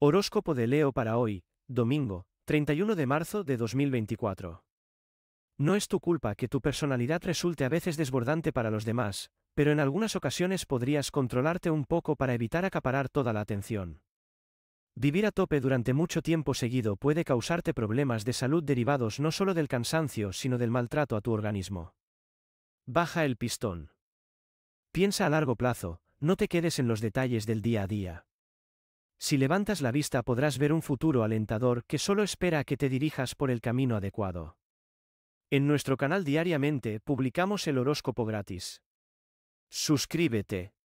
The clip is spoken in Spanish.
Horóscopo de Leo para hoy, domingo, 31 de marzo de 2024. No es tu culpa que tu personalidad resulte a veces desbordante para los demás, pero en algunas ocasiones podrías controlarte un poco para evitar acaparar toda la atención. Vivir a tope durante mucho tiempo seguido puede causarte problemas de salud derivados no solo del cansancio, sino del maltrato a tu organismo. Baja el pistón. Piensa a largo plazo, no te quedes en los detalles del día a día. Si levantas la vista podrás ver un futuro alentador que solo espera a que te dirijas por el camino adecuado. En nuestro canal diariamente publicamos el horóscopo gratis. Suscríbete.